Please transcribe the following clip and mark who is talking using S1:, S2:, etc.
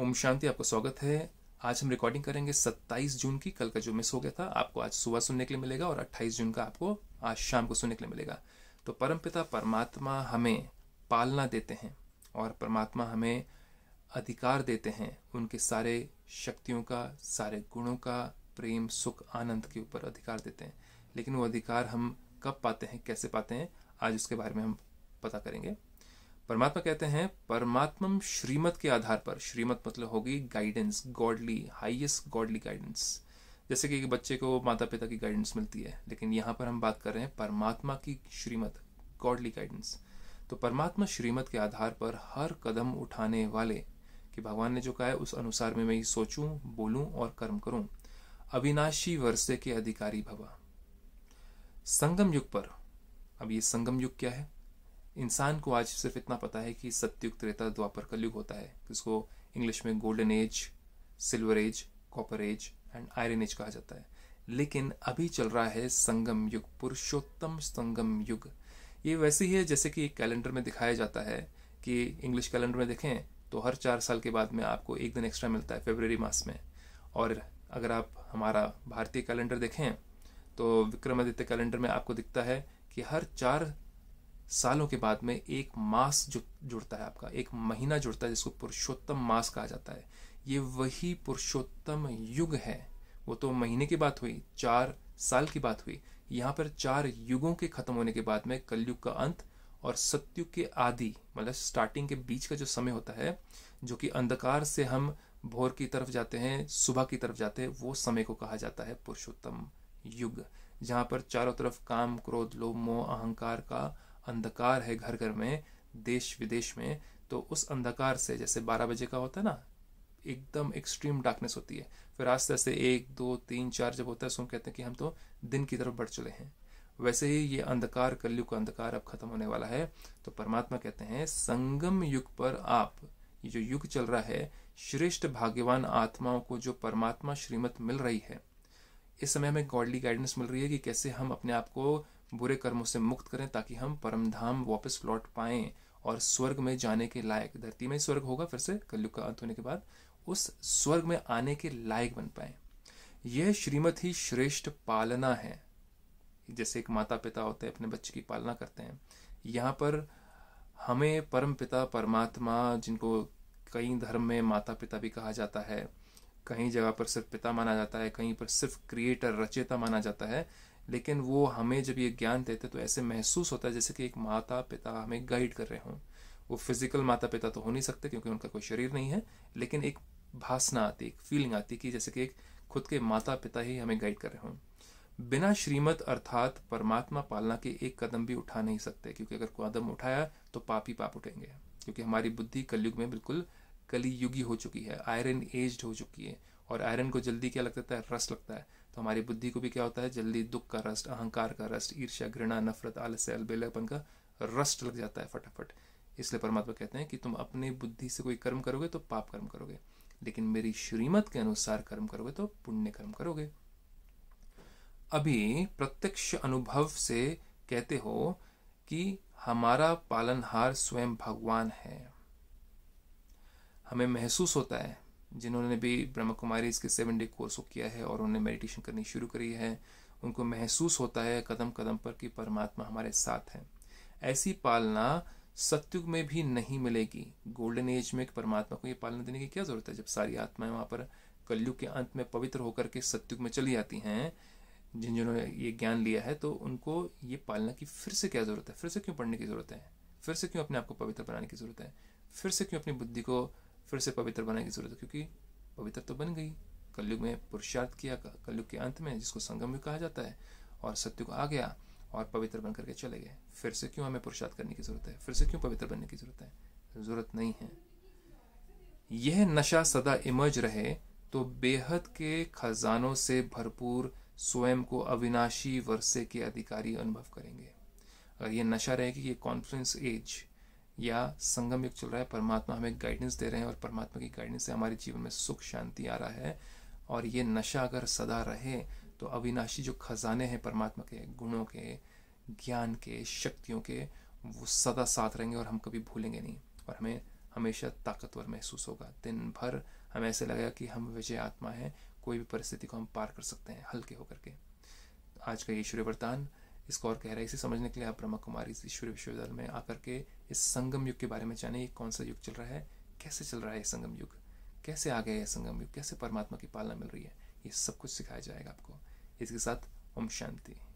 S1: ओम शांति आपका स्वागत है आज हम रिकॉर्डिंग करेंगे 27 जून की कल का जो मिस हो गया था आपको आज सुबह सुनने के लिए मिलेगा और 28 जून का आपको आज शाम को सुनने के लिए मिलेगा तो परमपिता परमात्मा हमें पालना देते हैं और परमात्मा हमें अधिकार देते हैं उनके सारे शक्तियों का सारे गुणों का प्रेम सुख आनंद के ऊपर अधिकार देते हैं लेकिन वो अधिकार हम कब पाते हैं कैसे पाते हैं आज उसके बारे में हम पता करेंगे परमात्मा कहते हैं परमात्मा श्रीमत के आधार पर श्रीमत मतलब होगी guidance godly highest godly guidance जैसे कि बच्चे को माता पिता की गाइडेंस मिलती है लेकिन यहां पर हम बात कर रहे हैं परमात्मा की श्रीमत गॉडली गाइडेंस तो परमात्मा श्रीमत के आधार पर हर कदम उठाने वाले कि भगवान ने जो कहा है उस अनुसार में मैं सोचूं बोलूं और कर्म करूं अविनाशी वर्षे के अधिकारी भवा संगम युग पर अब ये संगम युग क्या है इंसान को आज सिर्फ इतना पता है कि सत्युग त्रेता द्वापर का युग होता है जिसको इंग्लिश में golden age silver age copper age and iron age कहा जाता है लेकिन अभी चल रहा है संगम युग पुरुषोत्तम संगम युग ये वैसे ही है जैसे कि एक कैलेंडर में दिखाया जाता है कि इंग्लिश कैलेंडर में देखें तो हर चार साल के बाद में आपको एक दिन एक्स्ट्रा मिलता है फेबररी मास में और अगर आप हमारा भारतीय कैलेंडर देखें तो विक्रमादित्य कैलेंडर में आपको दिखता है कि हर चार सालों के बाद में एक मास जु, जुड़ता है आपका एक महीना जुड़ता है जिसको पुरुषोत्तम मास कहा जाता है ये वही पुरुषोत्तम युग है वो तो महीने की बात हुई चार साल की बात हुई यहाँ पर चार युगों के खत्म होने के बाद में कलयुग का अंत और सत्युग के आदि मतलब स्टार्टिंग के बीच का जो समय होता है जो कि अंधकार से हम भोर की तरफ जाते हैं सुबह की तरफ जाते हैं वो समय को कहा जाता है पुरुषोत्तम युग जहाँ पर चारों तरफ काम क्रोध लोभ मोह अहंकार का अंधकार है घर घर में देश विदेश में तो उस अंधकार से जैसे बारह बजे का होता है ना एकदम एक्सट्रीम डार्कनेस होती है फिर आस्ते आस्ते एक दो तीन चार जब होता है सो कहते हैं कि हम तो दिन की तरफ बढ़ चले हैं वैसे ही ये अंधकार कलयुग का अंधकार अब खत्म होने वाला है तो परमात्मा कहते हैं संगम युग पर आप ये जो युग चल रहा है श्रेष्ठ भाग्यवान आत्माओं को जो परमात्मा श्रीमत मिल रही है इस समय हमें गॉडली गाइडेंस मिल रही है कि कैसे हम अपने आप को बुरे कर्मों से मुक्त करें ताकि हम परम धाम वापस लौट पाए और स्वर्ग में जाने के लायक धरती में स्वर्ग होगा फिर से कलयुग का अंत होने के बाद उस स्वर्ग में आने के लायक बन पाए यह श्रीमत ही श्रेष्ठ पालना है जैसे एक माता पिता होते हैं अपने बच्चे की पालना करते हैं यहाँ पर हमें परम पिता परमात्मा जिनको कई धर्म में माता पिता भी कहा जाता है कहीं जगह पर सिर्फ पिता माना जाता है कहीं पर सिर्फ क्रिएटर रचेता माना जाता है लेकिन वो हमें जब ये ज्ञान देते तो ऐसे महसूस होता है जैसे कि एक माता पिता हमें गाइड कर रहे हों वो फिजिकल माता पिता तो हो नहीं सकते क्योंकि उनका कोई शरीर नहीं है लेकिन एक भासना आती एक फीलिंग आती कि जैसे कि एक खुद के माता पिता ही हमें गाइड कर रहे हों बिना श्रीमत अर्थात परमात्मा पालना के एक कदम भी उठा नहीं सकते क्योंकि अगर कदम उठाया तो पाप ही पाप उठेंगे क्योंकि हमारी बुद्धि कलयुग में बिल्कुल कलियुगी हो चुकी है आयरन एज्ड हो चुकी है और आयरन को जल्दी क्या लगता है रस लगता है तो हमारी बुद्धि को भी क्या होता है जल्दी दुख का रस्ट अहंकार का रस्ट ईर्ष्या घृणा नफरत आलस्य अलबेलापन का रस्ट लग जाता है फटाफट इसलिए परमात्मा कहते हैं कि तुम अपनी बुद्धि से कोई कर्म करोगे तो पाप कर्म करोगे लेकिन मेरी श्रीमत के अनुसार कर्म करोगे तो पुण्य कर्म करोगे अभी प्रत्यक्ष अनुभव से कहते हो कि हमारा पालनहार स्वयं भगवान है हमें महसूस होता है जिन्होंने भी ब्रह्म कुमारी इसके सेवन डे कोर्स को किया है और उन्होंने मेडिटेशन करनी शुरू करी है उनको महसूस होता है कदम कदम पर कि परमात्मा हमारे साथ हैं ऐसी पालना सत्युग में भी नहीं मिलेगी गोल्डन एज में परमात्मा को ये पालना देने की क्या जरूरत है जब सारी आत्माएं वहां पर कलयुग के अंत में पवित्र होकर के सत्युग में चली जाती हैं जिन जिन्होंने ये ज्ञान लिया है तो उनको ये पालना की फिर से क्या जरूरत है फिर से क्यों पढ़ने की जरूरत है फिर से क्यों अपने आप को पवित्र बनाने की जरूरत है फिर से क्यों अपनी बुद्धि को फिर से पवित्र बनाने की जरूरत है क्योंकि पवित्र तो बन गई कलयुग में पुरुषार्थ किया कलयुग के अंत में जिसको संगम भी कहा जाता है और सत्युग आ गया और पवित्र बन करके चले गए फिर से क्यों हमें पुरुषार्थ करने की जरूरत है फिर से क्यों पवित्र बनने की जरूरत है जरूरत नहीं है यह नशा सदा इमर्ज रहे तो बेहद के खजानों से भरपूर स्वयं को अविनाशी वर्षे के अधिकारी अनुभव करेंगे अगर ये नशा रहेगी ये कॉन्फ्रेंस एज या संगम युग चल रहा है परमात्मा हमें गाइडेंस दे रहे हैं और परमात्मा की गाइडेंस से हमारे जीवन में सुख शांति आ रहा है और ये नशा अगर सदा रहे तो अविनाशी जो खजाने हैं परमात्मा के गुणों के ज्ञान के शक्तियों के वो सदा साथ रहेंगे और हम कभी भूलेंगे नहीं और हमें हमेशा ताकतवर महसूस होगा दिन भर हमें ऐसे लगेगा कि हम विजय आत्मा हैं कोई भी परिस्थिति को हम पार कर सकते हैं हल्के होकर के आज का ये सूर्य वरदान इसको और कह रहा है इसे समझने के लिए आप ब्रह्मा कुमारी ईश्वरी विश्वविद्यालय में आकर के इस संगम युग के बारे में जाने कौन सा युग चल रहा है कैसे चल रहा है संगम युग कैसे आ गया है संगम युग कैसे परमात्मा की पालना मिल रही है ये सब कुछ सिखाया जाएगा आपको इसके साथ ओम शांति